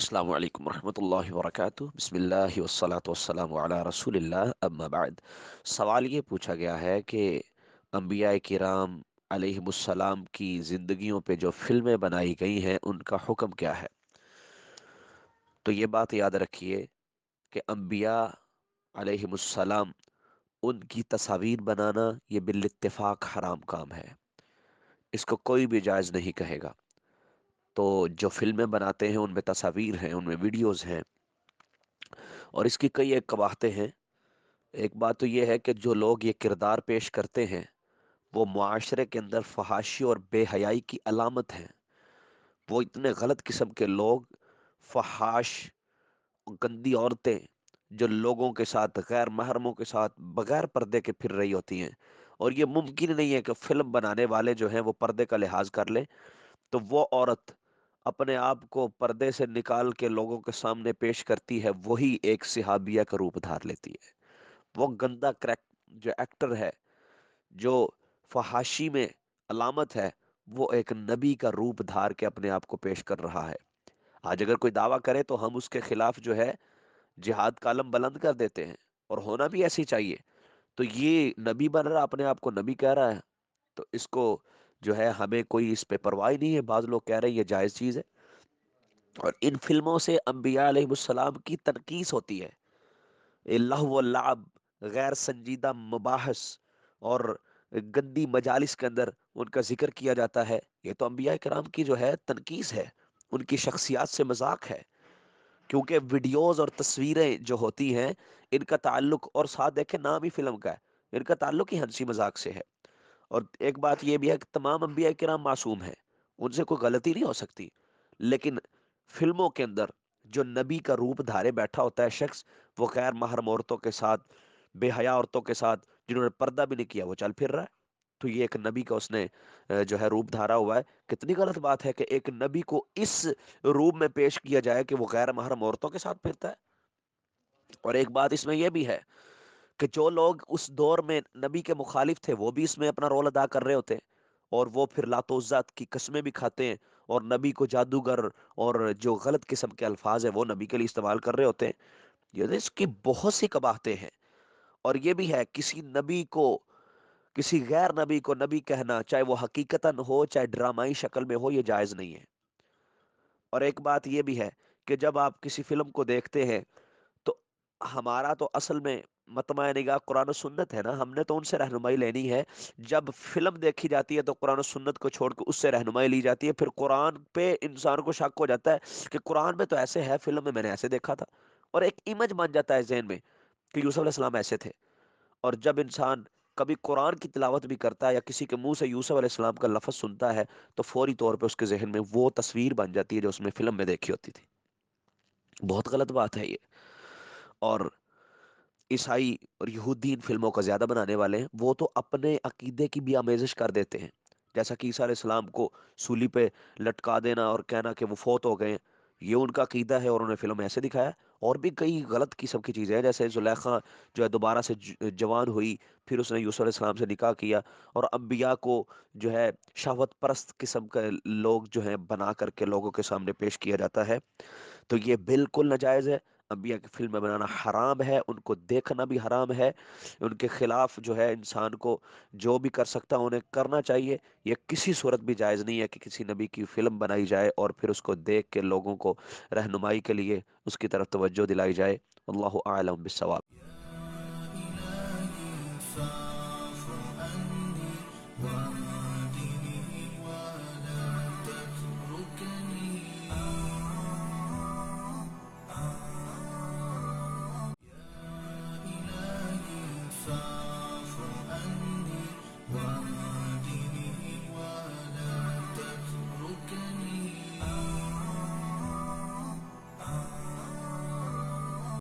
अस्सलाम वालेकुम रहमतुल्लाहि वरकatuह बिस्मिल्लाह वस्सलातु सवाल ये पूछा गया है कि अम्बिया राम अलैहिस्सलाम की ज़िंदगियों पे जो फिल्में बनाई गई हैं उनका हुक्म क्या है तो ये बात याद रखिए कि अम्बिया अलैहिस्सलाम उनकी तस्वीर बनाना ये बिल्तफाक हराम काम है इसको कोई भी जायज़ नहीं कहेगा तो जो फिल्में बनाते हैं उनमें तस्वीर हैं उनमें वीडियोस हैं और इसकी कई एक कवाहते हैं एक बात तो ये है कि जो लोग ये किरदार पेश करते हैं वो माशरे के अंदर फहाशी और बेहयाई की अलामत हैं वो इतने गलत किस्म के लोग फहाश गंदी औरतें जो लोगों के साथ गैर महरमों के साथ बगैर पर्दे के फिर रही होती हैं और ये मुमकिन नहीं है कि फ़िल्म बनाने वाले जो हैं वो पर्दे का लिहाज कर लें तो वो औरत अपने आप को पर्दे से निकाल के लोगों के सामने पेश करती है वही एक सिहाबिया का रूप धार लेती है वो गंदा क्रैक जो एक्टर है जो फहाशी में अलामत है वो एक नबी का रूप धार के अपने आप को पेश कर रहा है आज अगर कोई दावा करे तो हम उसके खिलाफ जो है जिहाद कालम बुलंद कर देते हैं और होना भी ऐसे चाहिए तो ये नबी बन रहा अपने आप को नबी कह रहा है तो इसको जो है हमें कोई इस पर परवाही नहीं है बाद लोग कह रहे हैं ये जायज़ चीज़ है और इन फिल्मों से अम्बियालाम की तनकीस होती है लाभ गैर संजीदा मुबाहस और गंदी मजालिस के अंदर उनका जिक्र किया जाता है ये तो अम्बिया कराम की जो है तनकीस है उनकी शख्सियात से मजाक है क्योंकि वीडियोज और तस्वीरें जो होती हैं इनका ताल्लुक और साथ देखें नाम ही फिल्म का है इनका ताल्लुक ही हंसी मजाक से है और एक बात यह भी है कि तमाम अम्बिया कराम मासूम है उनसे कोई गलती नहीं हो सकती लेकिन फिल्मों के अंदर जो नबी का रूप धारे बैठा होता है शख्स वो गैर महरम औरतों के साथ बेहया औरतों के साथ जिन्होंने पर्दा भी नहीं किया वो चल फिर रहा है तो ये एक नबी का उसने जो है रूप धारा हुआ है कितनी गलत बात है कि एक नबी को इस रूप में पेश किया जाए कि वो गैर महरम औरतों के साथ फिरता है और एक बात इसमें यह भी है कि जो लोग उस दौर में नबी के मुखालिफ थे वो भी इसमें अपना रोल अदा कर रहे होते हैं और वो फिर लातोज़ात की कस्में भी खाते हैं और नबी को जादूगर और जो गलत किस्म के अल्फाज हैं वो नबी के लिए इस्तेमाल कर रहे होते हैं इसकी बहुत सी कबाहतें हैं और ये भी है किसी नबी को किसी गैर नबी को नबी कहना चाहे वो हकीकता हो चाहे ड्रामाई शक्ल में हो ये जायज़ नहीं है और एक बात ये भी है कि जब आप किसी फिल्म को देखते हैं तो हमारा तो असल में मतमा निगाह कुरान सुन्नत है ना हमने तो उनसे रहनुमाई लेनी है जब फिल्म देखी जाती है तो कुरान सुन्नत को छोड़ के उससे रहनुमाई ली जाती है फिर कुरान पे इंसान को शक हो जाता है कि कुरान में तो ऐसे है फिल्म में मैंने ऐसे देखा था और एक इमेज बन जाता है जहन में कि यूसुफ़ ऐसे थे और जब इंसान कभी कुरान की तिलावत भी करता है या किसी के मुंह से यूसुफ का लफ्ज़ सुनता है तो फौरी तौर पे उसके जहन में वो तस्वीर बन जाती है जो उसने फिल्म में देखी होती थी बहुत गलत बात है ये और ईसाई और यहूदी इन फिल्मों का ज़्यादा बनाने वाले हैं वो तो अपने अकीदे की भी आमेजिश कर देते हैं जैसा कि ईसा सलाम को सूली पे लटका देना और कहना कि वो फोत हो गए ये उनका अकीदा है और उन्हें फ़िल्म ऐसे दिखाया और भी कई गलत किस्म की चीज़ें हैं जैसे जुलेखा जो है दोबारा से जवान हुई फिर उसने यूसुफ इस्लाम से निकाह किया और अम्बिया को जो है शहवत परस्त किस्म के लोग जो हैं बना करके लोगों के सामने पेश किया जाता है तो ये बिल्कुल नाजायज़ है अम्बिया की फिल्में बनाना हराम है उनको देखना भी हराम है उनके ख़िलाफ़ जो है इंसान को जो भी कर सकता है उन्हें करना चाहिए यह किसी सूरत भी जायज़ नहीं है कि किसी नबी की फ़िल्म बनाई जाए और फिर उसको देख के लोगों को रहनुमाई के लिए उसकी तरफ तवज्जो दिलाई जाए अल्लाह आलम बिसवाब